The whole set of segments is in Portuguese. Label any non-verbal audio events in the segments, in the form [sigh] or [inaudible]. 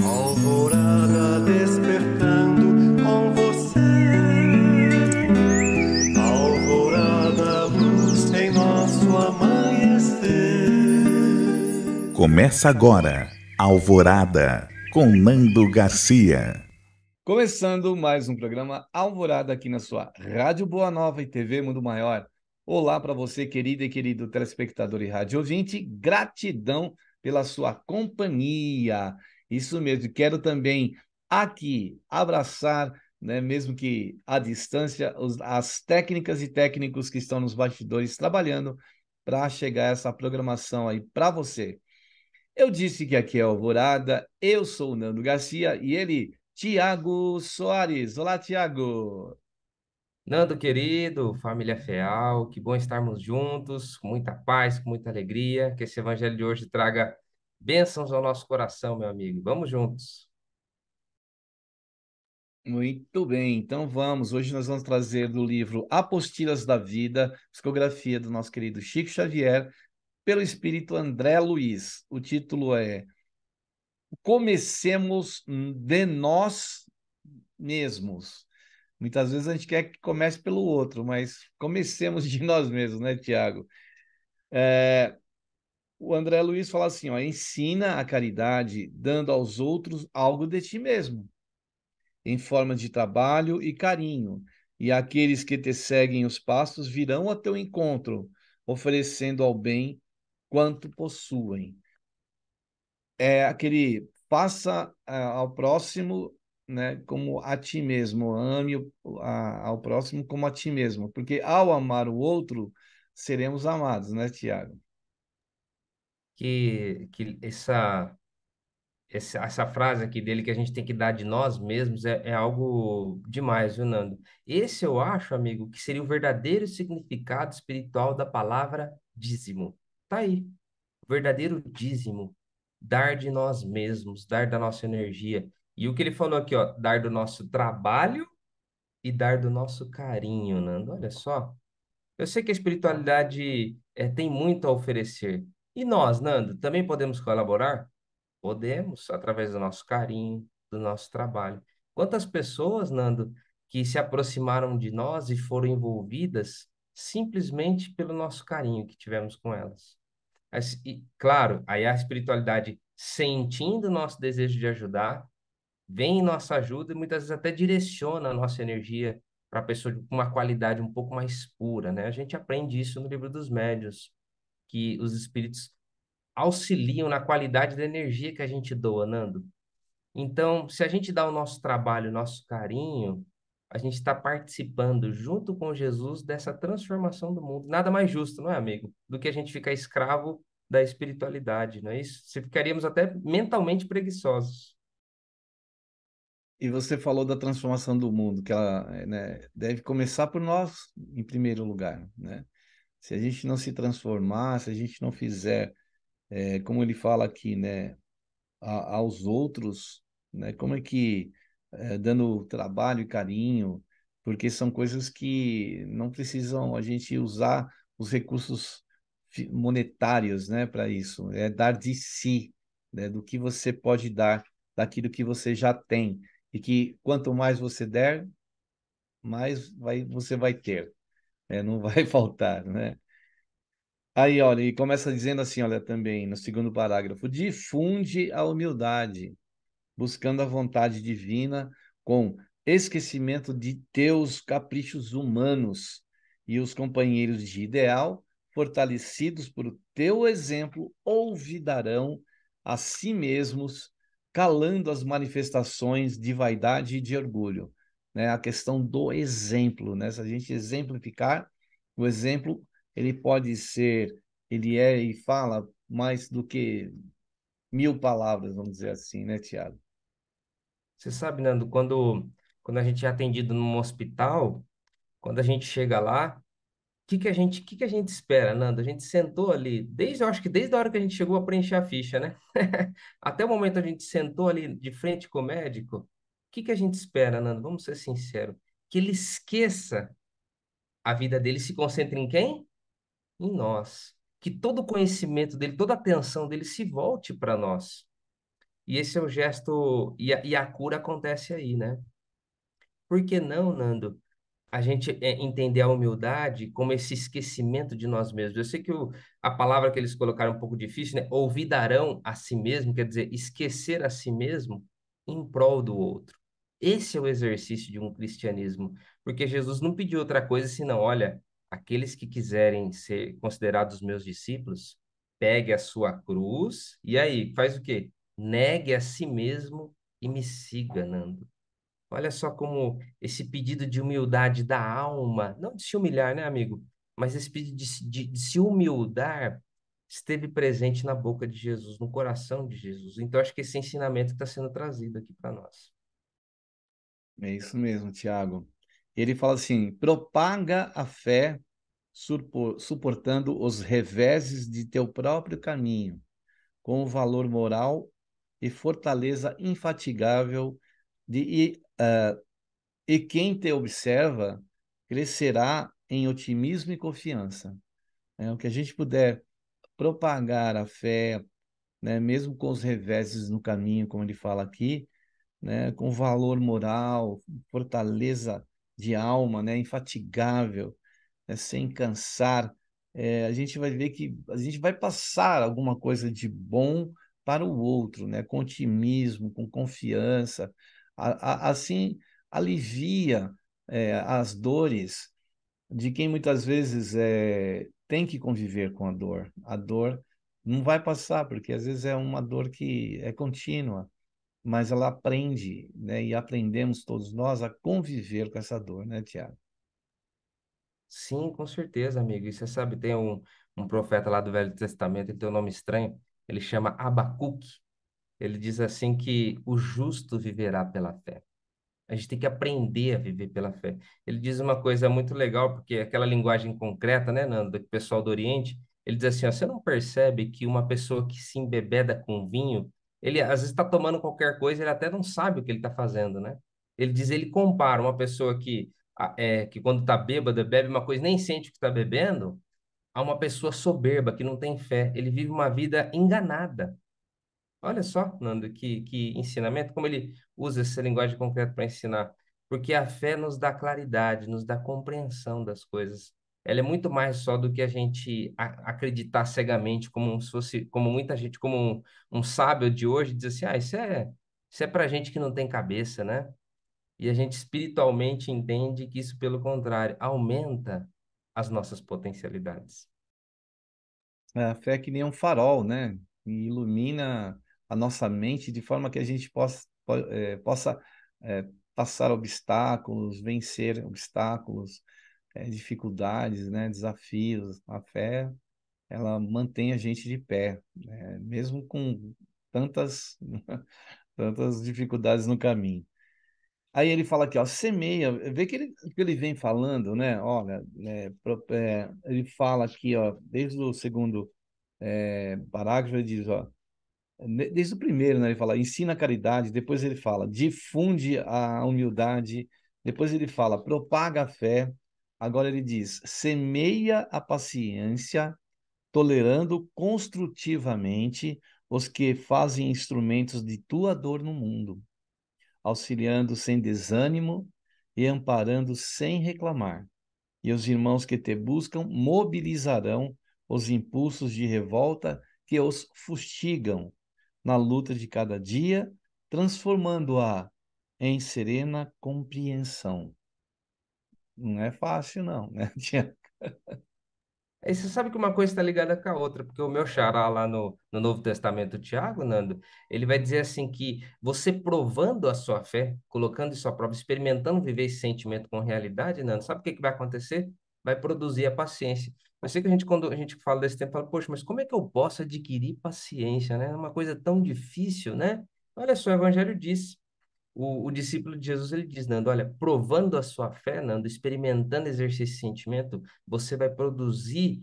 Alvorada despertando com você. Alvorada luz em nosso amanhecer. Começa agora, Alvorada, com Nando Garcia. Começando mais um programa Alvorada aqui na sua Rádio Boa Nova e TV Mundo Maior. Olá para você, querida e querido telespectador e rádio ouvinte. Gratidão pela sua companhia. Isso mesmo. Quero também aqui abraçar, né, mesmo que à distância, os, as técnicas e técnicos que estão nos bastidores trabalhando para chegar essa programação aí para você. Eu disse que aqui é Alvorada, eu sou o Nando Garcia e ele, Tiago Soares. Olá, Tiago. Nando querido, família Feal, que bom estarmos juntos, com muita paz, com muita alegria, que esse evangelho de hoje traga Bênçãos ao nosso coração, meu amigo. Vamos juntos. Muito bem, então vamos. Hoje nós vamos trazer do livro Apostilas da Vida, psicografia do nosso querido Chico Xavier, pelo espírito André Luiz. O título é Comecemos de nós mesmos. Muitas vezes a gente quer que comece pelo outro, mas comecemos de nós mesmos, né, Tiago? É, o André Luiz fala assim: ó, ensina a caridade dando aos outros algo de ti mesmo, em forma de trabalho e carinho. E aqueles que te seguem os passos virão a teu encontro, oferecendo ao bem quanto possuem. É aquele passa ah, ao próximo né, como a ti mesmo, ame a, ao próximo como a ti mesmo, porque ao amar o outro, seremos amados, né, Tiago? que, que essa, essa, essa frase aqui dele que a gente tem que dar de nós mesmos é, é algo demais, viu, Nando? Esse eu acho, amigo, que seria o verdadeiro significado espiritual da palavra dízimo. Tá aí. Verdadeiro dízimo. Dar de nós mesmos, dar da nossa energia. E o que ele falou aqui, ó, dar do nosso trabalho e dar do nosso carinho, Nando. Olha só. Eu sei que a espiritualidade é, tem muito a oferecer, e nós, Nando, também podemos colaborar? Podemos, através do nosso carinho, do nosso trabalho. Quantas pessoas, Nando, que se aproximaram de nós e foram envolvidas simplesmente pelo nosso carinho que tivemos com elas? E, claro, aí a espiritualidade, sentindo o nosso desejo de ajudar, vem em nossa ajuda e muitas vezes até direciona a nossa energia para a pessoa com uma qualidade um pouco mais pura, né? A gente aprende isso no livro dos médios que os espíritos auxiliam na qualidade da energia que a gente doa, Nando. Então, se a gente dá o nosso trabalho, o nosso carinho, a gente está participando junto com Jesus dessa transformação do mundo. Nada mais justo, não é, amigo? Do que a gente ficar escravo da espiritualidade, não é isso? Se ficaríamos até mentalmente preguiçosos. E você falou da transformação do mundo, que ela né, deve começar por nós, em primeiro lugar, né? se a gente não se transformar, se a gente não fizer, é, como ele fala aqui, né, a, aos outros, né, como é que é, dando trabalho e carinho, porque são coisas que não precisam a gente usar os recursos monetários, né, para isso. É dar de si, né, do que você pode dar, daquilo que você já tem e que quanto mais você der, mais vai, você vai ter. É, não vai [laughs] faltar, né? Aí, olha, e começa dizendo assim, olha, também, no segundo parágrafo, difunde a humildade, buscando a vontade divina com esquecimento de teus caprichos humanos e os companheiros de ideal, fortalecidos por teu exemplo, olvidarão a si mesmos, calando as manifestações de vaidade e de orgulho né? A questão do exemplo, né? Se a gente exemplificar, o exemplo ele pode ser, ele é e fala mais do que mil palavras, vamos dizer assim, né, Tiago? Você sabe, Nando, quando quando a gente é atendido num hospital, quando a gente chega lá, o que que a gente, que que a gente espera, Nando? A gente sentou ali, desde, eu acho que desde a hora que a gente chegou a preencher a ficha, né? [laughs] Até o momento a gente sentou ali de frente com o médico, que, que a gente espera, Nando? Vamos ser sinceros. Que ele esqueça a vida dele se concentre em quem? Em nós. Que todo o conhecimento dele, toda a atenção dele se volte para nós. E esse é o gesto, e a, e a cura acontece aí, né? Por que não, Nando? a gente é, entender a humildade como esse esquecimento de nós mesmos. Eu sei que o, a palavra que eles colocaram é um pouco difícil, né? Ouvidarão a si mesmo, quer dizer, esquecer a si mesmo em prol do outro. Esse é o exercício de um cristianismo, porque Jesus não pediu outra coisa senão, olha, aqueles que quiserem ser considerados meus discípulos, pegue a sua cruz e aí faz o quê? Negue a si mesmo e me siga, Nando. Olha só como esse pedido de humildade da alma, não de se humilhar, né, amigo? Mas esse pedido de, de, de se humildar esteve presente na boca de Jesus, no coração de Jesus. Então, acho que esse ensinamento está sendo trazido aqui para nós. É isso mesmo, Tiago. Ele fala assim: propaga a fé suportando os reveses de teu próprio caminho, com o valor moral e fortaleza infatigável de e, uh, e quem te observa crescerá em otimismo e confiança. É, o que a gente puder propagar a fé, né, mesmo com os reveses no caminho, como ele fala aqui, né, com valor moral, fortaleza de alma, né, infatigável, né, sem cansar, é, a gente vai ver que a gente vai passar alguma coisa de bom para o outro, né, com otimismo, com confiança, a, a, assim alivia é, as dores de quem muitas vezes é, tem que conviver com a dor. A dor não vai passar porque às vezes é uma dor que é contínua mas ela aprende, né? E aprendemos todos nós a conviver com essa dor, né, Tiago? Sim, com certeza, amigo. E você sabe, tem um, um profeta lá do Velho Testamento, ele tem um nome estranho, ele chama Abacuque. Ele diz assim que o justo viverá pela fé. A gente tem que aprender a viver pela fé. Ele diz uma coisa muito legal, porque aquela linguagem concreta, né, Nando, do pessoal do Oriente, ele diz assim, ó, você não percebe que uma pessoa que se embebeda com vinho, ele às vezes está tomando qualquer coisa, ele até não sabe o que ele está fazendo, né? Ele diz, ele compara uma pessoa que, é, que quando está bêbada, bebe uma coisa nem sente o que está bebendo, a uma pessoa soberba, que não tem fé. Ele vive uma vida enganada. Olha só, Nando, que, que ensinamento, como ele usa essa linguagem concreta para ensinar. Porque a fé nos dá claridade, nos dá compreensão das coisas ela é muito mais só do que a gente acreditar cegamente, como se fosse, como muita gente, como um, um sábio de hoje, diz assim, ah, isso é, isso é para gente que não tem cabeça, né? E a gente espiritualmente entende que isso, pelo contrário, aumenta as nossas potencialidades. É, a fé é que nem um farol, né? E ilumina a nossa mente de forma que a gente possa, é, possa é, passar obstáculos, vencer obstáculos, é, dificuldades, né, desafios. A fé, ela mantém a gente de pé, né? mesmo com tantas, [laughs] tantas dificuldades no caminho. Aí ele fala aqui, ó, semeia, vê que ele, que ele vem falando, né? Olha, é, é, ele fala aqui, ó, desde o segundo é, parágrafo, ele diz, ó, desde o primeiro, né? Ele fala, ensina a caridade, depois ele fala, difunde a humildade, depois ele fala, propaga a fé, Agora ele diz: semeia a paciência, tolerando construtivamente os que fazem instrumentos de tua dor no mundo, auxiliando sem desânimo e amparando sem reclamar. E os irmãos que te buscam mobilizarão os impulsos de revolta que os fustigam na luta de cada dia, transformando-a em serena compreensão não é fácil, não, né? [laughs] Tinha... E você sabe que uma coisa está ligada com a outra, porque o meu xará lá no, no Novo Testamento, Tiago, Nando, ele vai dizer assim que você provando a sua fé, colocando isso à prova, experimentando viver esse sentimento com realidade, Nando, sabe o que, que vai acontecer? Vai produzir a paciência. Eu sei que a gente, quando a gente fala desse tempo, fala, poxa, mas como é que eu posso adquirir paciência, né? É uma coisa tão difícil, né? Olha só, o Evangelho diz, o, o, discípulo de Jesus ele diz, Nando, olha, provando a sua fé, Nando, experimentando exercer esse sentimento, você vai produzir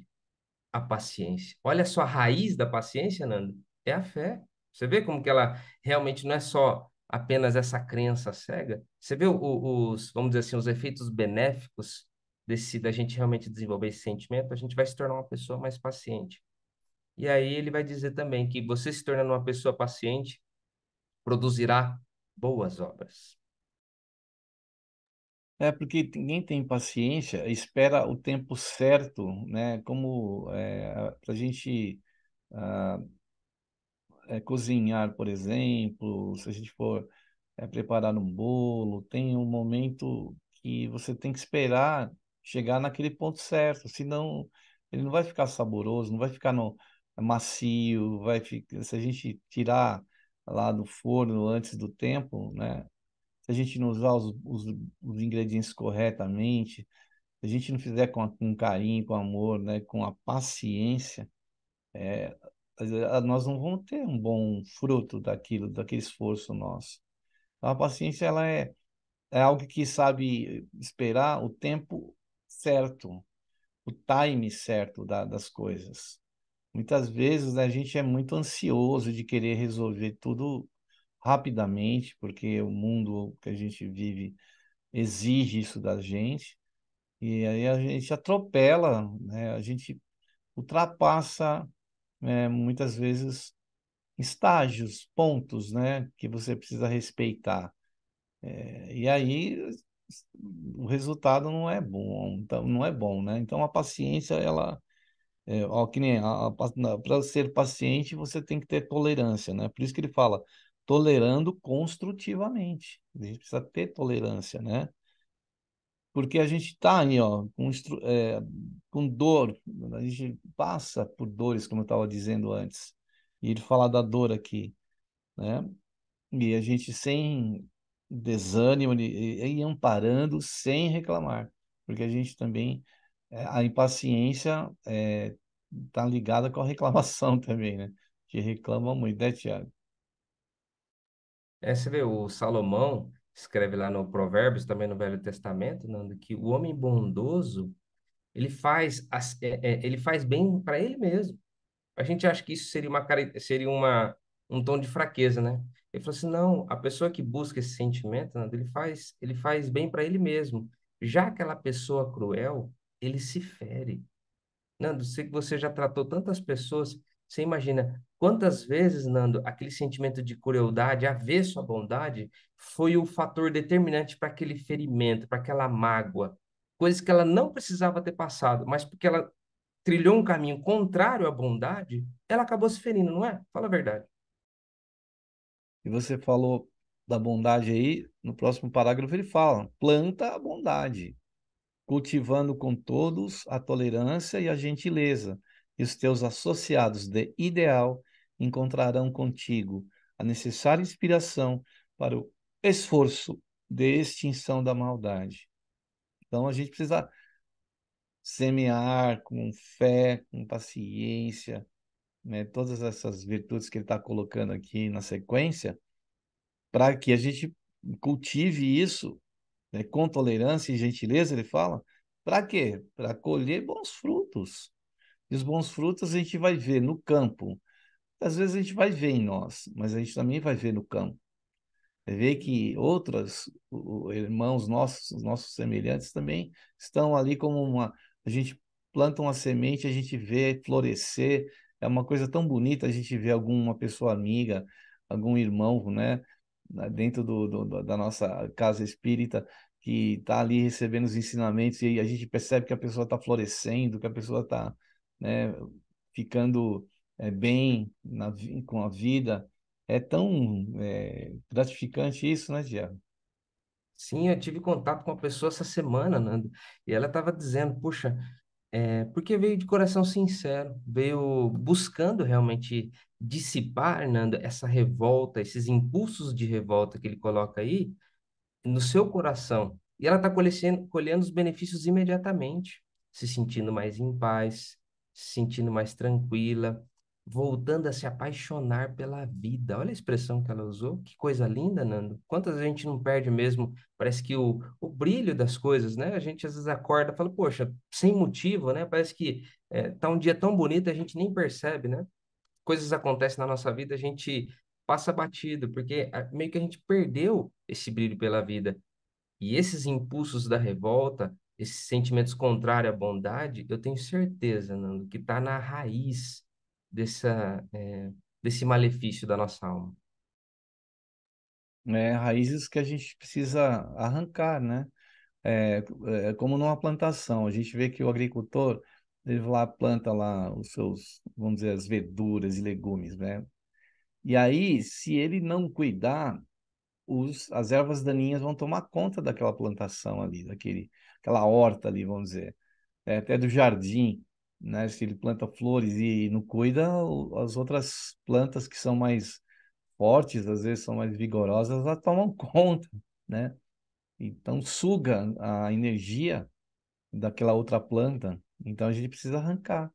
a paciência. Olha só a raiz da paciência, Nando, é a fé. Você vê como que ela realmente não é só apenas essa crença cega. Você vê o, os, vamos dizer assim, os efeitos benéficos desse da gente realmente desenvolver esse sentimento, a gente vai se tornar uma pessoa mais paciente. E aí ele vai dizer também que você se tornando uma pessoa paciente produzirá boas obras. É porque ninguém tem paciência, espera o tempo certo, né? Como é, para a gente uh, é, cozinhar, por exemplo, se a gente for é, preparar um bolo, tem um momento que você tem que esperar chegar naquele ponto certo, senão ele não vai ficar saboroso, não vai ficar no, macio, vai ficar, se a gente tirar lá no forno antes do tempo, né? Se a gente não usar os, os, os ingredientes corretamente, se a gente não fizer com, com carinho, com amor, né? Com a paciência, é, nós não vamos ter um bom fruto daquilo, daquele esforço nosso. Então, a paciência ela é, é algo que sabe esperar o tempo certo, o time certo da, das coisas. Muitas vezes né, a gente é muito ansioso de querer resolver tudo rapidamente, porque o mundo que a gente vive exige isso da gente. E aí a gente atropela, né? a gente ultrapassa né, muitas vezes estágios, pontos né? que você precisa respeitar. É, e aí o resultado não é bom, então não é bom, né? Então a paciência ela é, ó, que nem para ser paciente você tem que ter tolerância, né? Por isso que ele fala tolerando construtivamente. A gente precisa ter tolerância, né? Porque a gente está aí, ó, com, é, com dor, a gente passa por dores, como eu estava dizendo antes. E ele fala da dor aqui, né? E a gente sem desânimo e, e amparando sem reclamar, porque a gente também é, a impaciência está é, tá ligada com a reclamação [laughs] também, né? Que reclama muito, né, Tiago? É, você vê, o Salomão escreve lá no Provérbios, também no Velho Testamento, Nando, que o homem bondoso, ele faz, é, é, ele faz bem para ele mesmo. A gente acha que isso seria, uma, seria uma, um tom de fraqueza, né? Ele falou assim, não, a pessoa que busca esse sentimento, Nando, ele faz, ele faz bem para ele mesmo. Já aquela pessoa cruel, ele se fere. Nando, sei que você já tratou tantas pessoas, você imagina quantas vezes, Nando, aquele sentimento de crueldade, avesso à bondade, foi o fator determinante para aquele ferimento, para aquela mágoa. Coisas que ela não precisava ter passado, mas porque ela trilhou um caminho contrário à bondade, ela acabou se ferindo, não é? Fala a verdade. E você falou da bondade aí, no próximo parágrafo ele fala: planta a bondade cultivando com todos a tolerância e a gentileza, e os teus associados de ideal encontrarão contigo a necessária inspiração para o esforço de extinção da maldade. Então a gente precisa semear com fé, com paciência, né? todas essas virtudes que ele está colocando aqui na sequência, para que a gente cultive isso né, com tolerância e gentileza, ele fala, para quê? Para colher bons frutos. E os bons frutos a gente vai ver no campo. Às vezes a gente vai ver em nós, mas a gente também vai ver no campo. Vai ver que outros irmãos nossos, nossos semelhantes também estão ali como uma. A gente planta uma semente, a gente vê florescer. É uma coisa tão bonita a gente ver alguma pessoa amiga, algum irmão, né? Né, dentro do, do, da nossa casa espírita, que está ali recebendo os ensinamentos e a gente percebe que a pessoa está florescendo, que a pessoa está né, ficando é, bem na, com a vida. É tão é, gratificante isso, né, Diego? Sim, eu tive contato com uma pessoa essa semana, Nando, e ela estava dizendo: Puxa, é, porque veio de coração sincero, veio buscando realmente dissipar, Nando, né, essa revolta, esses impulsos de revolta que ele coloca aí no seu coração. E ela está colhendo, colhendo os benefícios imediatamente, se sentindo mais em paz, se sentindo mais tranquila, voltando a se apaixonar pela vida. Olha a expressão que ela usou, que coisa linda, Nando. Quantas a gente não perde mesmo, parece que o, o brilho das coisas, né? A gente às vezes acorda e fala, poxa, sem motivo, né? Parece que é, tá um dia tão bonito, a gente nem percebe, né? Coisas acontecem na nossa vida, a gente passa batido, porque meio que a gente perdeu esse brilho pela vida. E esses impulsos da revolta, esses sentimentos contrários à bondade, eu tenho certeza, Nando, que está na raiz dessa, é, desse malefício da nossa alma. É, raízes que a gente precisa arrancar, né? É, é, como numa plantação, a gente vê que o agricultor ele lá planta lá os seus, vamos dizer, as verduras e legumes, né? E aí, se ele não cuidar, os, as ervas daninhas vão tomar conta daquela plantação ali, daquele, aquela horta ali, vamos dizer, é, até do jardim né? Se ele planta flores e não cuida, as outras plantas que são mais fortes, às vezes são mais vigorosas, elas tomam [laughs] conta, né? Então suga a energia daquela outra planta. Então a gente precisa arrancar.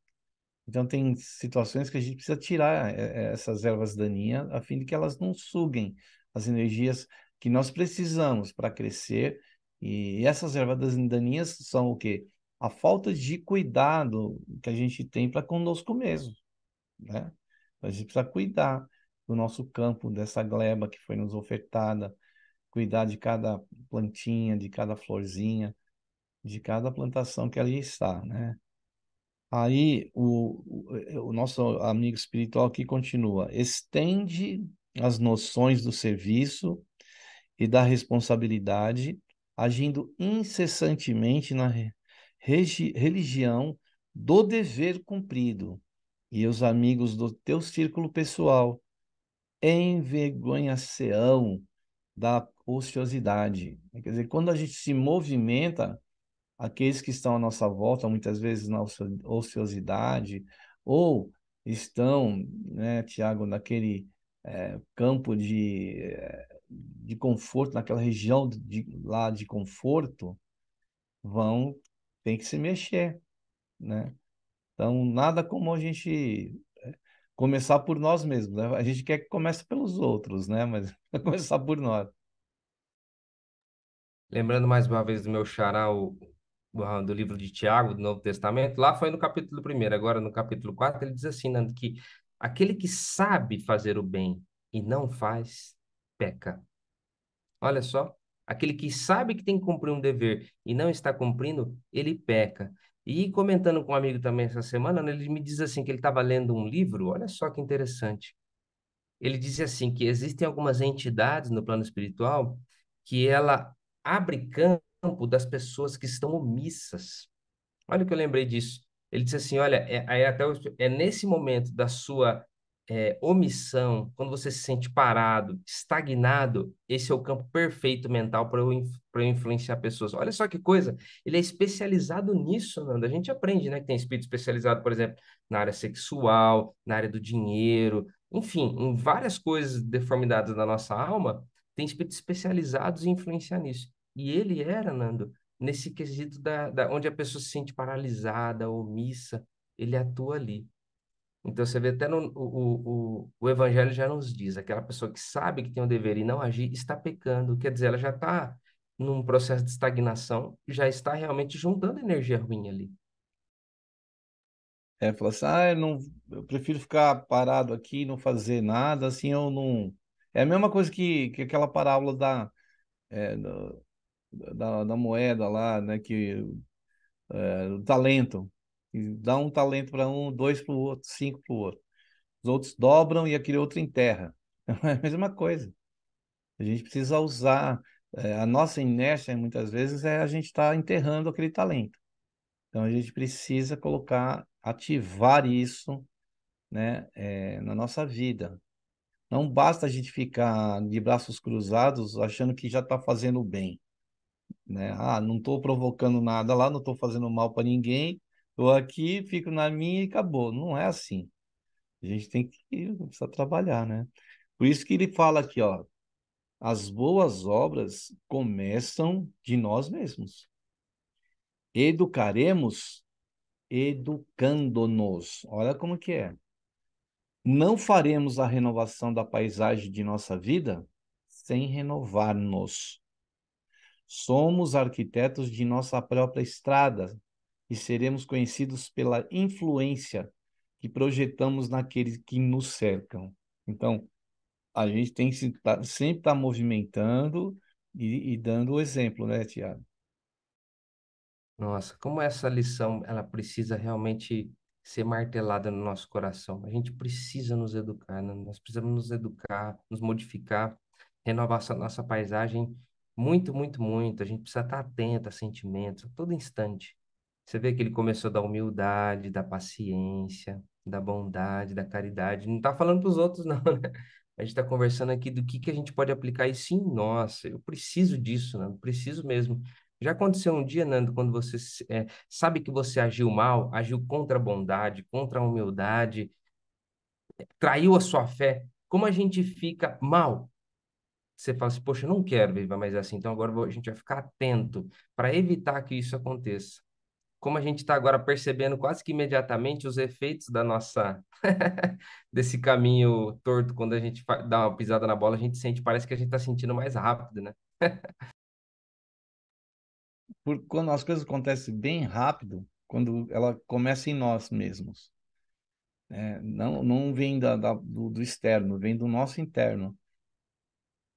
Então tem situações que a gente precisa tirar é, é, essas ervas daninhas a fim de que elas não suguem as energias que nós precisamos para crescer. E essas ervas daninhas são o quê? a falta de cuidado que a gente tem para conosco mesmo, né? A gente precisa cuidar do nosso campo, dessa gleba que foi nos ofertada, cuidar de cada plantinha, de cada florzinha, de cada plantação que ali está, né? Aí o, o, o nosso amigo espiritual aqui continua, estende as noções do serviço e da responsabilidade, agindo incessantemente na religião do dever cumprido e os amigos do teu círculo pessoal envergonha seão da ociosidade. Quer dizer, quando a gente se movimenta, aqueles que estão à nossa volta, muitas vezes na ociosidade, ou estão, né, Tiago, naquele é, campo de, eh, de conforto, naquela região de, lá de conforto, vão tem que se mexer, né? Então, nada como a gente é, começar por nós mesmos, né? A gente quer que comece pelos outros, né? Mas [laughs] começar por nós. Lembrando mais uma vez do meu xará, o, ah, do livro de Tiago, do Novo Testamento, lá foi no capítulo 1, agora no capítulo 4, ele diz assim, Nando, né, que aquele que sabe fazer o bem e não faz, peca. Olha só, Aquele que sabe que tem que cumprir um dever e não está cumprindo, ele peca. E comentando com um amigo também essa semana, né, ele me diz assim que ele estava lendo um livro, olha só que interessante. Ele disse assim que existem algumas entidades no plano espiritual que ela abre campo das pessoas que estão omissas. Olha o que eu lembrei disso. Ele disse assim, olha, é, é até é nesse momento da sua é, omissão, quando você se sente parado, estagnado, esse é o campo perfeito mental para eu, eu, influenciar pessoas. Olha só que coisa, ele é especializado nisso, nando A gente aprende, né, que tem espírito especializado, por exemplo, na área sexual, na área do dinheiro, enfim, em várias coisas deformidades da nossa alma, tem espíritos especializados em influenciar nisso. E ele era, Nando, nesse quesito da, da onde a pessoa se sente paralisada, omissa, ele atua ali. Então você vê até no, o, o, o Evangelho já nos diz, aquela pessoa que sabe que tem o um dever e não agir está pecando, quer dizer, ela já está num processo de estagnação, já está realmente juntando energia ruim ali. É, fala assim, ah, eu, não, eu prefiro ficar parado aqui, não fazer nada, assim eu não. É a mesma coisa que, que aquela parábola da, é, da, da, da moeda lá, né, que é, o talento. E dá um talento para um, dois para o outro, cinco para o outro. Os outros dobram e aquele outro enterra. [laughs] É a mesma coisa. A gente precisa usar. É, a nossa inércia, muitas vezes, é a gente estar tá enterrando aquele talento. Então, a gente precisa colocar, ativar isso né, é, na nossa vida. Não basta a gente ficar de braços cruzados achando que já está fazendo bem. Né? Ah, não estou provocando nada lá, não estou fazendo mal para ninguém, Estou aqui, fico na minha e acabou. Não é assim. A gente tem que precisa trabalhar, né? Por isso que ele fala aqui, ó, as boas obras começam de nós mesmos. Educaremos educando-nos. Olha como que é. Não faremos a renovação da paisagem de nossa vida sem renovar-nos. Somos arquitetos de nossa própria estrada, e seremos conhecidos pela influência que projetamos naqueles que nos cercam. Então, a gente tem que tá, sempre estar tá movimentando e, e dando o exemplo, né, Tiago? Nossa, como essa lição ela precisa realmente ser martelada no nosso coração. A gente precisa nos educar, né? nós precisamos nos educar, nos modificar, renovar a nossa paisagem muito, muito, muito. A gente precisa estar atento a sentimentos a todo instante. Você vê que ele começou da humildade, da paciência, da bondade, da caridade. Não está falando para os outros, [laughs] não, né? A gente está conversando aqui do que, que a gente pode aplicar isso em nós. Eu preciso disso, Nando, preciso mesmo. Já aconteceu um dia, Nando, quando você é, sabe que você agiu mal, agiu contra a bondade, contra a humildade, traiu a sua fé. Como a gente fica mal? Você fala assim, poxa, eu não quero viver mais assim, então agora a gente vai ficar atento para evitar que isso aconteça como a gente está agora percebendo quase que imediatamente os efeitos da nossa [laughs] desse caminho torto quando a gente dá uma pisada na bola, a gente sente, parece que a gente está sentindo mais rápido, né? Porque quando as coisas acontecem bem rápido, quando ela começa em nós mesmos, é, não não vem da, da do, do, externo, vem do nosso interno.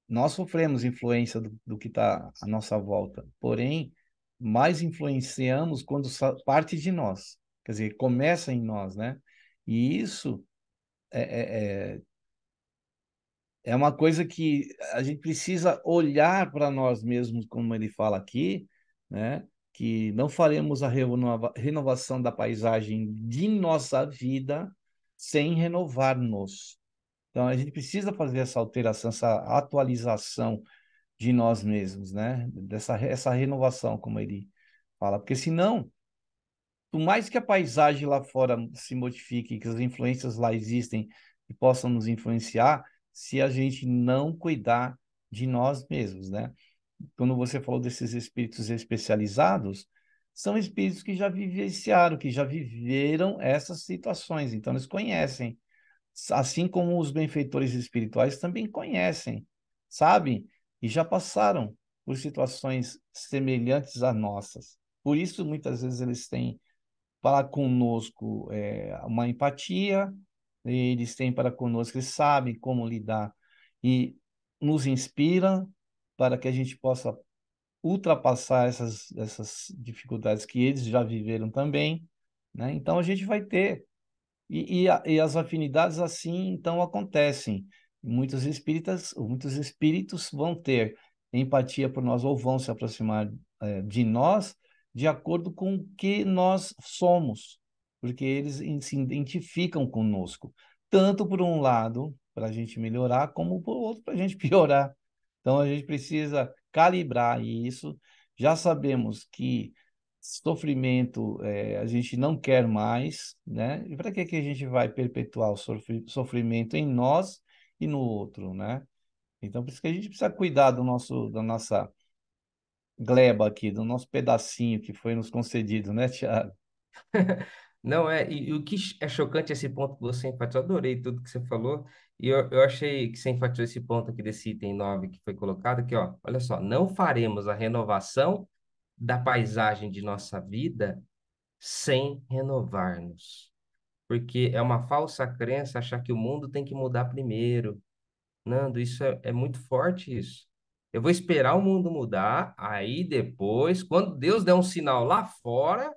Nós sofremos influência do, do que está à nossa volta, porém mais influenciamos quando parte de nós. Quer dizer, começa em nós, né? E isso é, é, é, é uma coisa que a gente precisa olhar para nós mesmos, como ele fala aqui, né? que não faremos a renovação da paisagem de nossa vida sem renovar-nos. Então, a gente precisa fazer essa alteração, essa atualização de nós mesmos, né? Dessa essa renovação, como ele fala, porque senão, por mais que a paisagem lá fora se modifique, que as influências lá existem e possam nos influenciar, se a gente não cuidar de nós mesmos, né? Quando você falou desses espíritos especializados, são espíritos que já vivenciaram, que já viveram essas situações, então eles conhecem. Assim como os benfeitores espirituais também conhecem, sabe? e já passaram por situações semelhantes às nossas. Por isso, muitas vezes, eles têm para conosco é, uma empatia, eles têm para conosco, eles sabem como lidar e nos inspiram para que a gente possa ultrapassar essas, essas dificuldades que eles já viveram também. Né? Então, a gente vai ter. E, e, a, e as afinidades assim, então, acontecem. Muitos espíritas, muitos espíritos vão ter empatia por nós ou vão se aproximar é, de nós de acordo com o que nós somos, porque eles se identificam conosco, tanto por um lado para a gente melhorar, como por outro para a gente [laughs] piorar. Então a gente precisa calibrar isso. Já sabemos que sofrimento é, a gente não quer mais, né? E para que, que a gente vai perpetuar o sofrimento em nós e no outro, né? Então, por isso que a gente precisa cuidar do nosso, da nossa gleba aqui, do nosso pedacinho que foi nos concedido, né, Tiago? [laughs] Não, é, e, e, o que é chocante esse ponto que você enfatizou, adorei tudo que você falou, e eu, eu achei que você enfatizou esse ponto aqui desse item 9 que foi colocado aqui, ó, olha só, não faremos a renovação da paisagem de nossa vida sem renovar-nos porque é uma falsa crença achar que o mundo tem que mudar primeiro. Nando, isso é, é muito forte isso. Eu vou esperar o mundo mudar, aí depois, quando Deus der um sinal lá fora,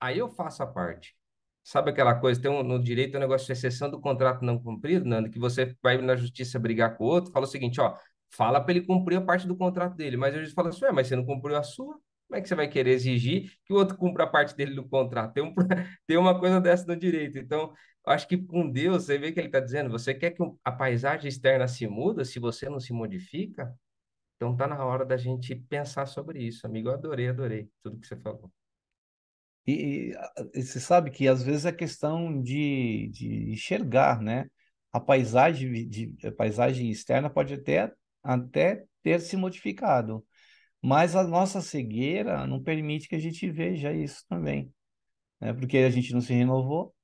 aí eu faço a parte. Sabe aquela coisa, tem um, no direito um negócio de exceção do contrato não cumprido, Nando, que você vai na justiça brigar com o outro, fala o seguinte, ó, fala para ele cumprir a parte do contrato dele, mas eu falo assim, é, mas você não cumpriu a sua? Como é que você vai querer exigir que o outro cumpra a parte dele do contrato? Tem, um, [laughs] tem uma coisa dessa no direito. Então, acho que com Deus, você vê que ele está dizendo: você quer que a paisagem externa se muda se você não se modifica? Então, está na hora da gente pensar sobre isso, amigo. Eu adorei, adorei tudo que você falou. E, e você sabe que às vezes é questão de, de enxergar, né? A paisagem, de, a paisagem externa pode até, até ter se modificado, mas a nossa cegueira não permite que a gente veja isso também, né? porque a gente não se renovou,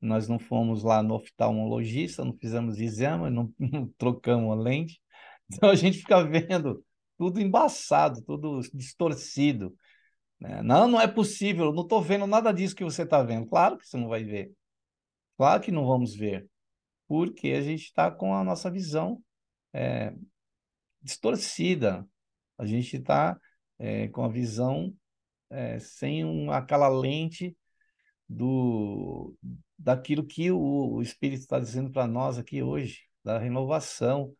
nós não fomos lá no oftalmologista, não fizemos exame, não, [laughs] não trocamos a lente, então a gente fica vendo tudo embaçado, tudo distorcido. Né? Não, não é possível, não estou vendo nada disso que você está vendo. Claro que você não vai ver, claro que não vamos ver, porque a gente está com a nossa visão é, distorcida, a gente está é, com a visão é, sem uma, aquela lente do daquilo que o, o Espírito está dizendo para nós aqui hoje, da renovação.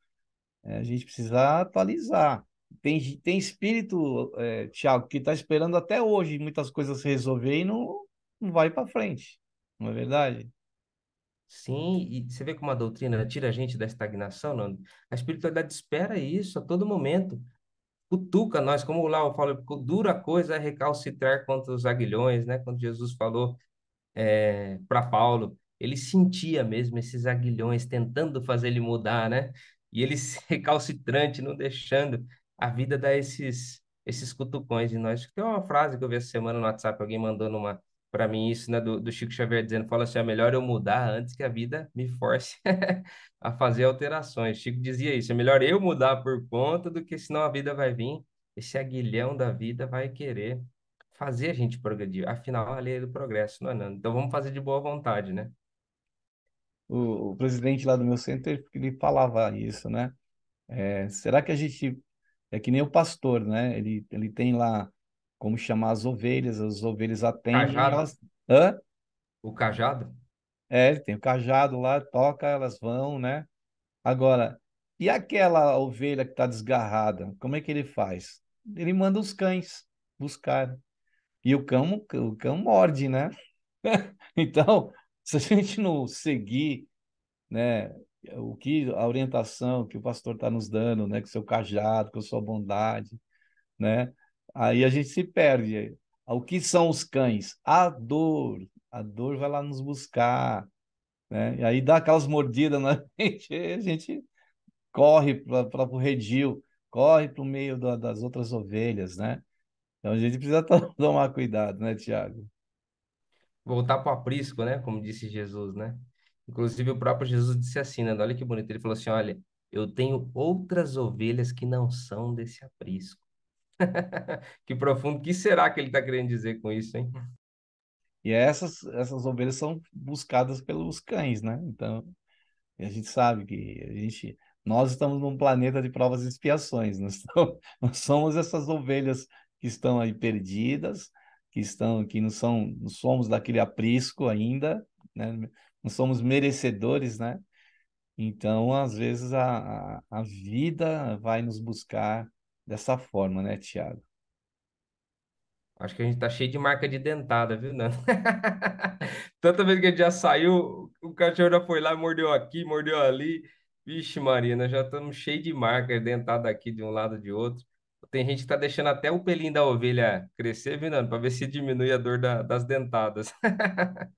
É, a gente precisa atualizar. Tem, tem espírito, é, Tiago, que está esperando até hoje muitas coisas se resolver e não, não vai para frente, não é verdade? Sim, e você vê como a doutrina tira a gente da estagnação, não? A espiritualidade espera isso a todo momento cutuca nós, como lá eu falo, dura coisa é recalcitrar contra os aguilhões, né? Quando Jesus falou é, para Paulo, ele sentia mesmo esses aguilhões tentando fazer ele mudar, né? E ele [laughs] recalcitrante, não deixando a vida dar esses, esses cutucões em nós. Tem uma frase que eu vi essa semana no WhatsApp, alguém mandou numa para mim isso né, do, do, Chico Xavier dizendo, fala assim, é melhor eu mudar antes que a vida me force [laughs] a fazer alterações. Chico dizia isso, é melhor eu mudar por conta do que senão a vida vai vir, esse aguilhão da vida vai querer fazer a gente progredir. Afinal, a lei é do progresso, não é, não Então vamos fazer de boa vontade, né? O, o presidente lá do meu centro, ele, ele falava isso, né? É, será que a gente... É que nem o pastor, né? Ele, ele tem lá como chamar as ovelhas, as ovelhas atendem. Cajado. Elas... Hã? O cajado? É, tem o cajado lá, toca, elas vão, né? Agora, e aquela ovelha que está desgarrada, como é que ele faz? Ele manda os cães buscar. E o cão, o cão morde, né? [laughs] então, se a gente não seguir né, o que a orientação que o pastor está nos dando, né, com seu cajado, com sua bondade, né, Aí a gente se perde. O que são os cães? A dor. A dor vai lá nos buscar. Né? E aí dá aquelas mordidas na [laughs] gente, a gente corre para o redil, corre para o meio da, das outras ovelhas, né? Então a gente precisa [laughs] tomar cuidado, né, Tiago? Voltar para o aprisco, né? Como disse Jesus, né? Inclusive o próprio Jesus disse assim, né? Olha que bonito, ele falou assim, olha, eu tenho outras ovelhas que não são desse aprisco. [laughs] que profundo. O que será que ele está querendo dizer com isso, hein? E é essas, essas ovelhas são buscadas pelos cães, né? Então, a gente sabe que a gente, nós estamos num planeta de provas e expiações. Nós, estamos, [laughs] nós somos essas ovelhas que estão aí perdidas, que estão que não são não somos daquele aprisco ainda, né? Não somos merecedores, né? Então, às vezes a, a vida vai nos buscar dessa forma, né, Thiago? Acho que a gente tá cheio de marca de dentada, viu, Nando? [laughs] Tanta vez que a gente já saiu, o cachorro já foi lá, mordeu aqui, mordeu ali. Vixe, Marina, já estamos cheio de marca dentada aqui de um lado de outro. Tem gente que tá deixando até o pelinho da ovelha crescer, viu, Nando? Para ver se diminui a dor da, das dentadas. [laughs]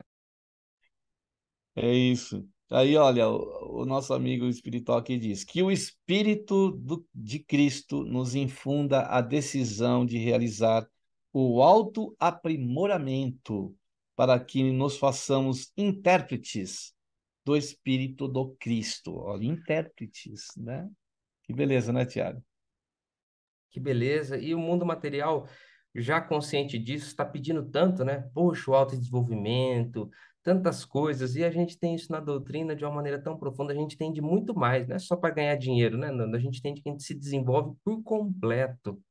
é isso. Aí, olha, o, o nosso amigo espiritual aqui diz que o Espírito do, de Cristo nos infunda a decisão de realizar o alto aprimoramento para que nos façamos intérpretes do Espírito do Cristo. Olha, intérpretes, né? Que beleza, né, Tiago? Que beleza. E o mundo material, já consciente disso, está pedindo tanto, né? Poxa, o desenvolvimento tantas coisas, e a gente tem isso na doutrina de uma maneira tão profunda, a gente tem de muito mais, não é só para ganhar dinheiro, né, Nando? A gente tem de que a gente se desenvolve por completo.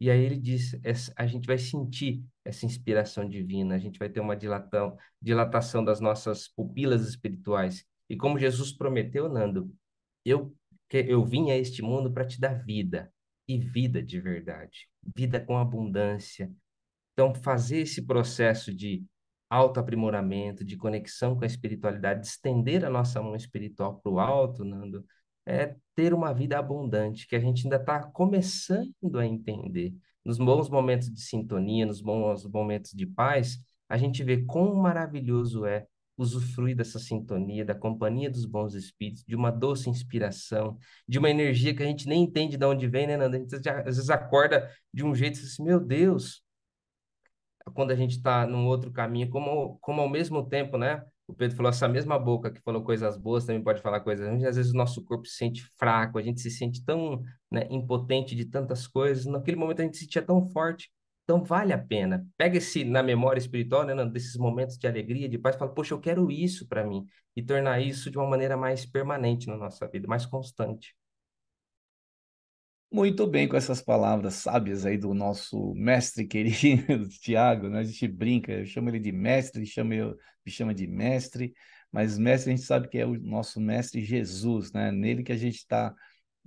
E aí ele diz, a gente vai sentir essa inspiração divina, a gente vai ter uma dilatão, dilatação das nossas pupilas espirituais. E como Jesus prometeu, Nando, eu eu vim a este mundo para te dar vida e vida de verdade, vida com abundância. Então fazer esse processo de autoaprimoramento, de conexão com a espiritualidade, de estender a nossa mão espiritual para o alto, Nando, é ter uma vida abundante, que a gente ainda está começando a entender. Nos bons momentos de sintonia, nos bons momentos de paz, a gente vê quão maravilhoso é usufruir dessa sintonia, da companhia dos bons espíritos, de uma doce inspiração, de uma energia que a gente nem entende de onde vem, né, Nando? A gente já, às vezes acorda de um jeito assim, meu Deus, quando a gente está num outro caminho, como, como ao mesmo tempo, né? O Pedro falou, essa mesma boca que falou coisas boas também pode falar coisas ruins. Às vezes o nosso corpo se sente fraco, a gente se sente tão né, impotente de tantas coisas. Naquele momento a gente se sentia tão forte. Então vale a pena. Pega esse na memória espiritual, né, desses momentos de alegria, de paz, fala, poxa, eu quero isso para mim e tornar isso de uma maneira mais permanente na nossa vida, mais constante. Muito bem, com essas palavras sábias aí do nosso mestre querido [laughs] Tiago, né? a gente brinca, eu chamo ele de mestre, ele chama, eu, me chama de mestre, mas mestre a gente sabe que é o nosso mestre Jesus, né? nele que a gente está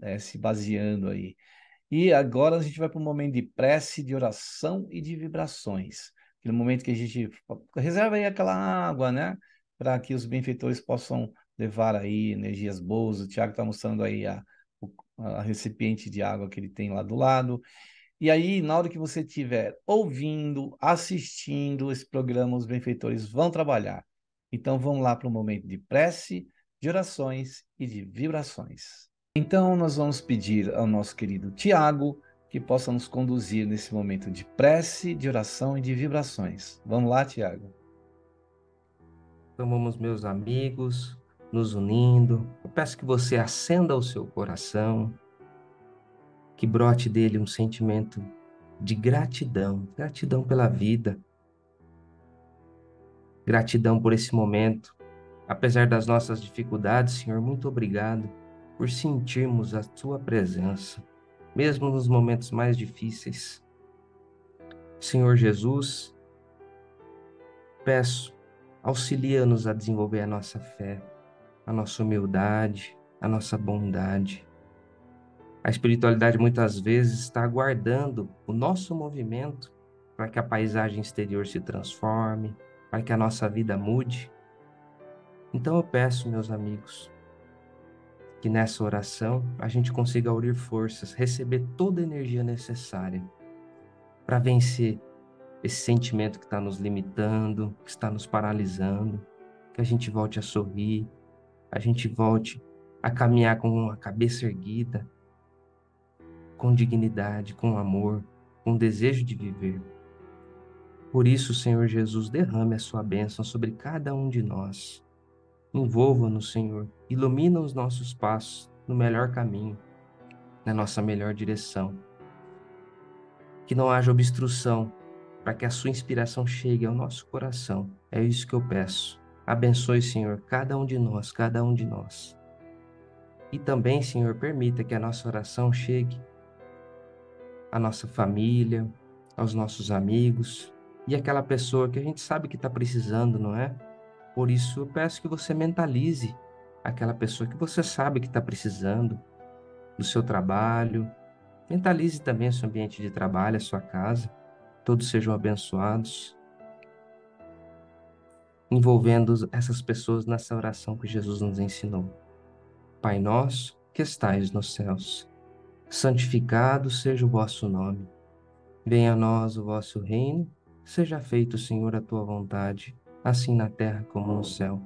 é, eh, se baseando aí. E agora a gente vai para um momento de prece, de oração e de vibrações. Aquele momento que a gente reserva aí aquela água, né? Para que os benfeitores possam levar aí energias boas. O Tiago está mostrando aí a a recipiente de água que ele tem lá do lado. E aí, na hora que você estiver ouvindo, assistindo esse programa, os benfeitores vão trabalhar. Então, vamos lá para o momento de prece, de orações e de vibrações. Então, nós vamos pedir ao nosso querido Tiago que possa nos conduzir nesse momento de prece, de oração e de vibrações. Vamos lá, Tiago. Então, vamos, meus amigos, nos unindo. Eu peço que você acenda o seu coração, que brote dele um sentimento de gratidão, gratidão pela vida, gratidão por esse momento. Apesar das nossas dificuldades, Senhor, muito obrigado por sentirmos a Tua presença, mesmo nos momentos mais difíceis. Senhor Jesus, peço, auxilia-nos a desenvolver a nossa fé, a nossa humildade, a nossa bondade. A espiritualidade muitas vezes está aguardando o nosso movimento para que a paisagem exterior se transforme, para que a nossa vida mude. Então eu peço, meus amigos, que nessa oração a gente consiga unir forças, receber toda a energia necessária para vencer esse sentimento que está nos limitando, que está nos paralisando, que a gente volte a sorrir, a gente volte a caminhar com a cabeça erguida, com dignidade, com amor, com desejo de viver. Por isso, Senhor Jesus, derrame a sua bênção sobre cada um de nós. Envolva-nos, Senhor, ilumina os nossos passos no melhor caminho, na nossa melhor direção. Que não haja obstrução para que a sua inspiração chegue ao nosso coração. É isso que eu peço Abençoe, Senhor, cada um de nós, cada um de nós. E também, Senhor, permita que a nossa oração chegue à nossa família, aos nossos amigos e aquela pessoa que a gente sabe que está precisando, não é? Por isso, eu peço que você mentalize aquela pessoa que você sabe que está precisando do seu trabalho. Mentalize também o seu ambiente de trabalho, a sua casa. Todos sejam abençoados envolvendo essas pessoas nessa oração que Jesus nos ensinou. Pai nosso, que estais nos céus, santificado seja o vosso nome. Venha a nós o vosso reino, seja feito, Senhor, a tua vontade, assim na terra como no céu.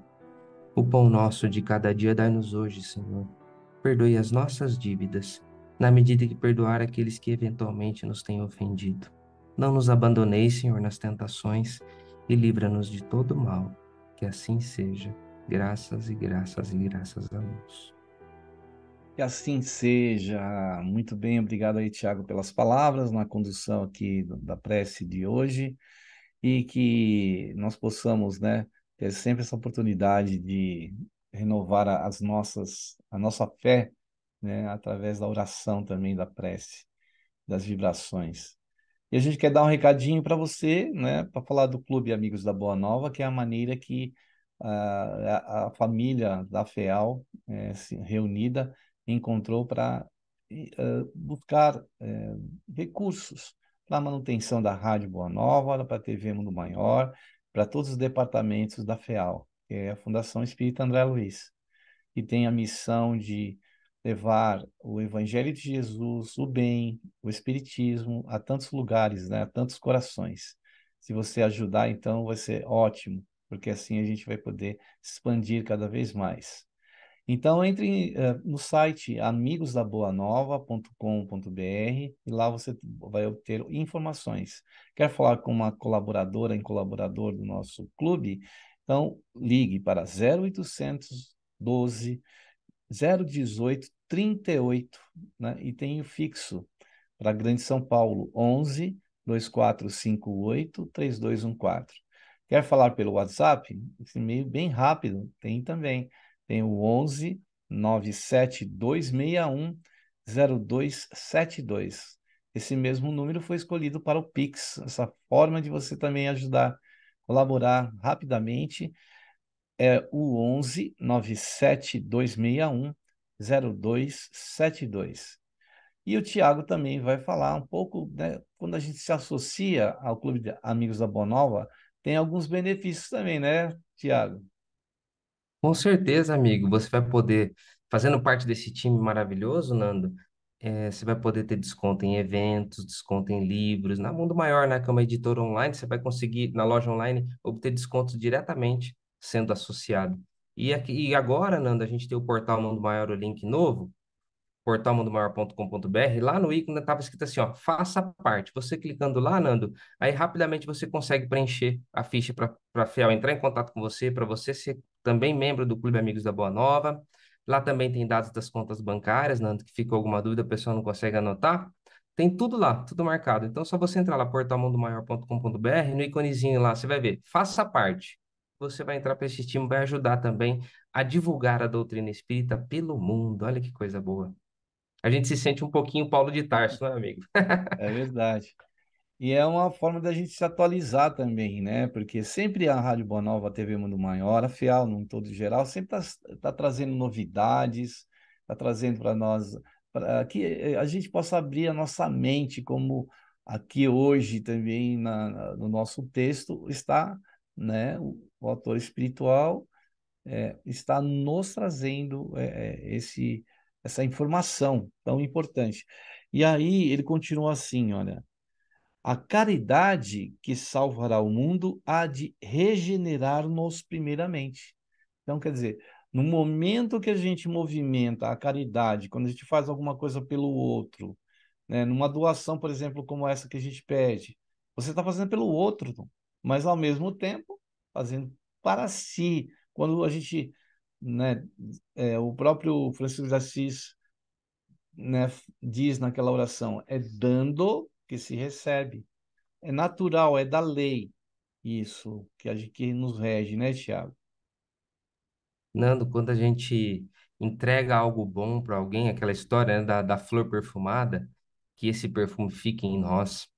O pão nosso de cada dia dai-nos hoje, Senhor. Perdoe as nossas dívidas, na medida que perdoar aqueles que eventualmente nos têm ofendido. Não nos abandoneis, Senhor, nas tentações, e livra-nos de todo mal, que assim seja, graças e graças e graças a Deus. Que assim seja. Muito bem, obrigado aí, Tiago, pelas palavras na condução aqui da prece de hoje e que nós possamos, né, ter sempre essa oportunidade de renovar as nossas, a nossa fé, né, através da oração também, da prece, das vibrações. E a gente quer dar um recadinho para você, né, para falar do Clube Amigos da Boa Nova, que é a maneira que uh, a, a, família da FEAL, eh, se, reunida, encontrou para uh, ah, buscar uh, recursos para a manutenção da Rádio Boa Nova, para a TV Mundo Maior, para todos os departamentos da FEAL, que é a Fundação Espírita André Luiz, que tem a missão de levar o Evangelho de Jesus, o bem, o Espiritismo a tantos lugares, né? a tantos corações. Se você ajudar, então vai ser ótimo, porque assim a gente vai poder expandir cada vez mais. Então entre uh, no site amigosdaboanova.com.br e lá você vai obter informações. Quer falar com uma colaboradora, um colaborador do nosso clube? Então ligue para 0800 12 018 38, né? E tem o fixo para Grande São Paulo, 11 2458 3214. Quer falar pelo WhatsApp? Esse e-mail bem rápido, tem também. Tem o 11 97261 0272. Esse mesmo número foi escolhido para o Pix, essa forma de você também ajudar, colaborar rapidamente. É o 11 97261 0272. E o Tiago também vai falar um pouco, né, quando a gente se associa ao Clube de Amigos da Bonova, tem alguns benefícios também, né, Tiago? Com certeza, amigo. Você vai poder, fazendo parte desse time maravilhoso, Nando, é, você vai poder ter desconto em eventos, desconto em livros. Na Mundo Maior, na né, Cama é Editora Online, você vai conseguir, na loja online, obter descontos diretamente sendo associado. E, aqui, e agora, Nando, a gente tem o portal Mundo Maior, o link novo, portalmundomaior.com.br, lá no ícone estava escrito assim, ó, faça parte. Você clicando lá, Nando, aí rapidamente você consegue preencher a ficha para a FEAL entrar em contato com você, para você ser também membro do Clube Amigos da Boa Nova. Lá também tem dados das contas bancárias, Nando, que ficou alguma dúvida, a pessoa não consegue anotar. Tem tudo lá, tudo marcado. Então, só você entrar lá, portalmundomaior.com.br, no íconezinho lá, você vai ver, faça parte você vai entrar para esse time, vai ajudar também a divulgar a doutrina espírita pelo mundo. Olha que coisa boa. A gente se sente um pouquinho Paulo de Tarso, né, amigo? [laughs] é verdade. E é uma forma da gente se atualizar também, né? Porque sempre a Rádio Boa Nova, a TV Mundo Maior, a FIAL, no todo geral, sempre está tá trazendo novidades, está trazendo para nós, para que a gente possa abrir a nossa mente, como aqui hoje também na, no nosso texto está né, o autor espiritual é, está nos trazendo é, é, esse, essa informação tão importante. E aí ele continua assim, olha. A caridade que salvará o mundo há de regenerar-nos primeiramente. Então, quer dizer, no momento que a gente movimenta a caridade, quando a gente faz alguma coisa pelo outro, né, numa doação, por exemplo, como essa que a gente pede, você está fazendo pelo outro, mas ao mesmo tempo fazendo para si. Quando a gente, né, é, o próprio Francisco de Assis né, diz naquela oração, é dando que se recebe. É natural, é da lei isso que, a gente, que nos rege, né, Tiago? Nando, quando a gente entrega algo bom para alguém, aquela história né, da, da flor perfumada, que esse perfume fique em nós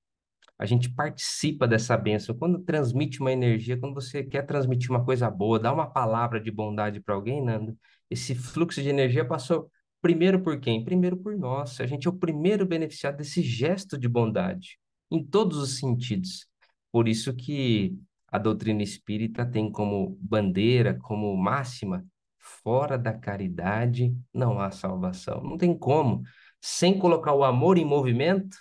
a gente participa dessa bênção. Quando transmite uma energia, quando você quer transmitir uma coisa boa, dar uma palavra de bondade para alguém, Nando, esse fluxo de energia passou primeiro por quem? Primeiro por nós. A gente é o primeiro beneficiado desse gesto de bondade, em todos os sentidos. Por isso que a doutrina espírita tem como bandeira, como máxima, fora da caridade não há salvação. Não tem como. Sem colocar o amor em movimento,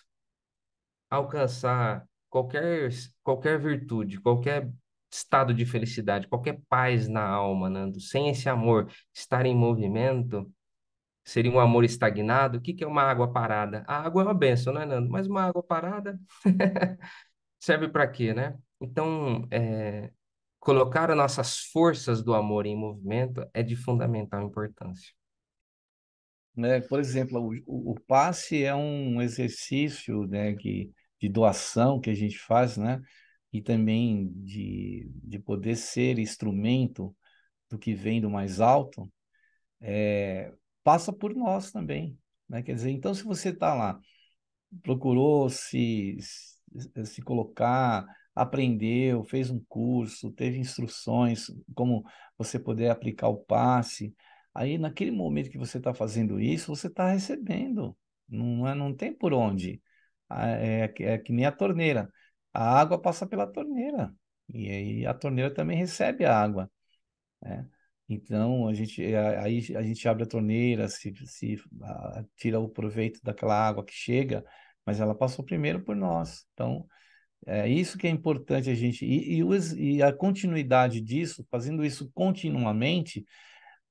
alcançar qualquer, qualquer virtude, qualquer estado de felicidade, qualquer paz na alma, Nando, sem esse amor estar em movimento, seria um amor estagnado. O que, que é uma água parada? A água é uma benção, né, Nando? Mas uma água parada [laughs] serve para quê, né? Então, é, colocar as nossas forças do amor em movimento é de fundamental importância. Né? Por exemplo, o, o passe é um exercício né, que, de doação que a gente faz, né? e também de, de poder ser instrumento do que vem do mais alto, é, passa por nós também. Né? Quer dizer, então, se você está lá, procurou se, se colocar, aprendeu, fez um curso, teve instruções como você poder aplicar o passe, Aí, naquele momento que você está fazendo isso, você está recebendo. Não, é, não tem por onde. Ah, é, é, é que nem a torneira. A água passa pela torneira. E aí a torneira também recebe a água. Né? Então, a gente, é, aí a gente abre a torneira, se, se a, tira o proveito daquela água que chega, mas ela passou primeiro por nós. Então, é isso que é importante a gente. E, e, e a continuidade disso, fazendo isso continuamente,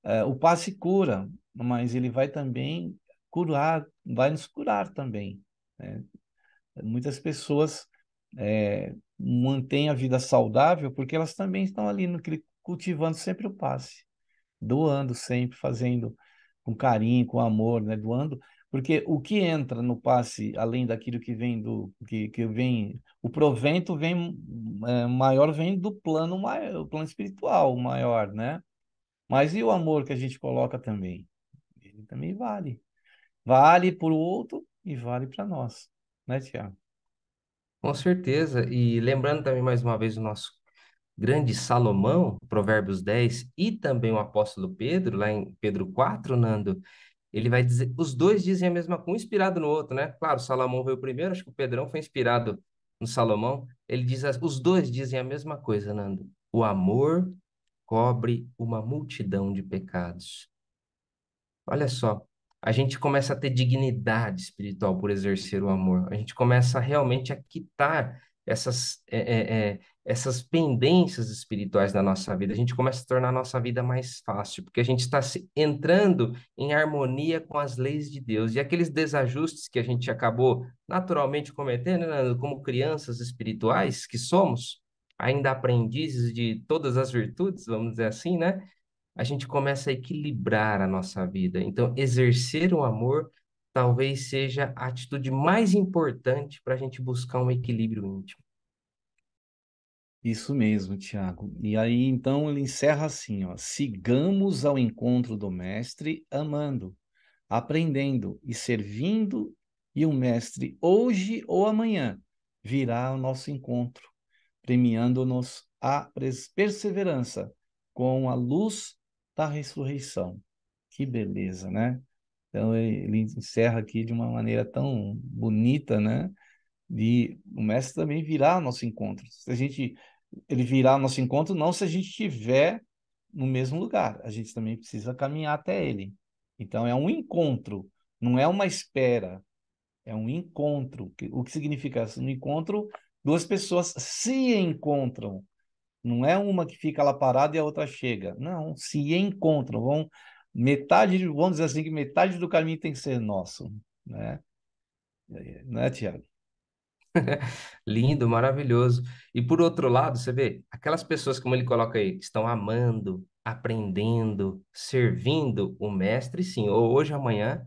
é, o passe cura, mas ele vai também curar, vai nos curar também. Né? Muitas pessoas é, mantêm a vida saudável porque elas também estão ali no, cultivando sempre o passe, doando sempre, fazendo com carinho, com amor, né? doando porque o que entra no passe, além daquilo que vem do que, que vem, o provento vem é, maior vem do plano maior, plano espiritual maior, né? Mas e o amor que a gente coloca também? Ele também vale. Vale para o outro e vale para nós, né, Tiago? Com certeza. E lembrando também mais uma vez o nosso grande Salomão, Provérbios 10, e também o apóstolo Pedro, lá em Pedro 4, Nando, ele vai dizer, os dois dizem a mesma coisa, um inspirado no outro, né? Claro, Salomão veio primeiro, acho que o Pedrão foi inspirado no Salomão. Ele diz, os dois dizem a mesma coisa, Nando. O amor cobre uma multidão de pecados. Olha só, a gente começa a ter dignidade espiritual por exercer o amor. A gente começa realmente a quitar essas, é, é, é essas pendências espirituais da nossa vida. A gente começa a tornar a nossa vida mais fácil, porque a gente está entrando em harmonia com as leis de Deus. E aqueles desajustes que a gente acabou naturalmente cometendo, né, como crianças espirituais que somos, ainda aprendizes de todas as virtudes, vamos dizer assim, né? A gente começa a equilibrar a nossa vida. Então, exercer o amor talvez seja a atitude mais importante para a gente buscar um equilíbrio íntimo. Isso mesmo, Tiago. E aí então ele encerra assim, ó: sigamos ao encontro do mestre amando, aprendendo e servindo, e o mestre hoje ou amanhã virá ao nosso encontro premiando-nos a perseverança com a luz da ressurreição. Que beleza, né? Então ele encerra aqui de uma maneira tão bonita, né? De o mestre também virá ao nosso encontro. Se a gente ele virá ao nosso encontro não se a gente estiver no mesmo lugar. A gente também precisa caminhar até ele. Então é um encontro, não é uma espera. É um encontro. O que significa isso? encontro duas pessoas se encontram. Não é uma que fica lá parada e a outra chega. Não, se encontram. Vão, metade, vamos dizer assim, que metade do caminho tem que ser nosso. Né, né Tiago? [laughs] Lindo, maravilhoso. E por outro lado, você vê, aquelas pessoas, como ele coloca aí, que estão amando, aprendendo, servindo o mestre, sim, ou hoje, amanhã,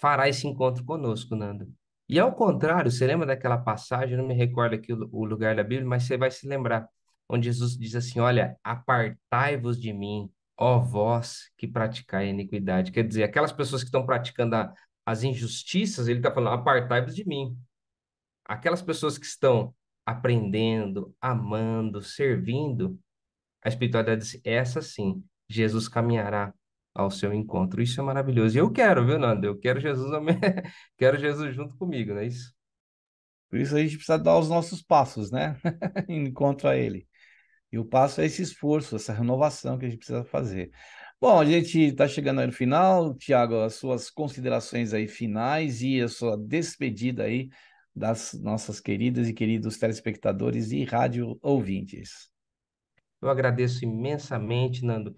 fará esse encontro conosco, Nando. E ao contrário, você lembra daquela passagem, eu não me recordo aqui o, lugar da Bíblia, mas você vai se lembrar, onde Jesus diz assim: Olha, apartai-vos de mim, ó vós que praticai a iniquidade. Quer dizer, aquelas pessoas que estão praticando a, as injustiças, ele está falando: apartai-vos de mim. Aquelas pessoas que estão aprendendo, amando, servindo, a espiritualidade diz: essa sim, Jesus caminhará ao seu encontro. Isso é maravilhoso. E eu quero, viu, Nando? Eu quero Jesus, [laughs] quero Jesus junto comigo, não é isso? Por isso a gente precisa dar os nossos passos, né? [laughs] encontro a ele. E o passo é esse esforço, essa renovação que a gente precisa fazer. Bom, a gente está chegando aí no final. Tiago, as suas considerações aí finais e a sua despedida aí das nossas queridas e queridos telespectadores e rádio ouvintes. Eu agradeço imensamente, Nando,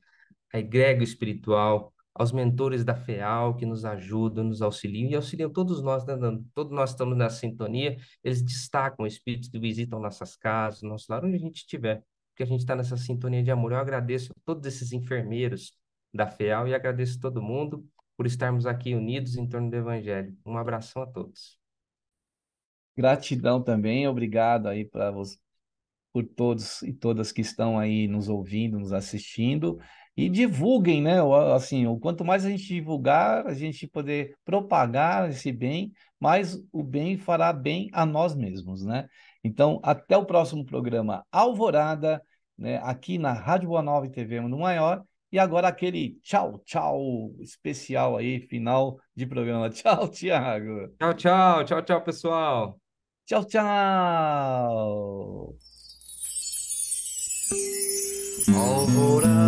à egrégio espiritual, aos mentores da FEAL que nos ajudam, nos auxiliam e auxiliam todos nós, né, todos nós estamos na sintonia, eles destacam espíritos que visitam nossas casas, nosso lar, onde a gente estiver, porque a gente está nessa sintonia de amor. Eu agradeço a todos esses enfermeiros da FEAL e agradeço a todo mundo por estarmos aqui unidos em torno do Evangelho. Um abração a todos. Gratidão também, obrigado aí para você, por todos e todas que estão aí nos ouvindo, nos assistindo e divulguem, né? Assim, o quanto mais a gente divulgar, a gente poder propagar esse bem, mais o bem fará bem a nós mesmos, né? Então, até o próximo programa Alvorada, né? Aqui na Rádio Boa Nova e TV no Maior. E agora aquele tchau, tchau especial aí, final de programa. [laughs] Tchau, Tiago. Tchau, tchau. Tchau, tchau, pessoal. Tchau, tchau. Alvorada.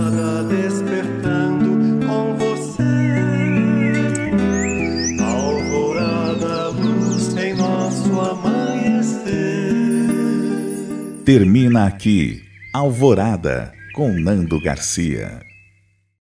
Termina aqui Alvorada com Nando Garcia.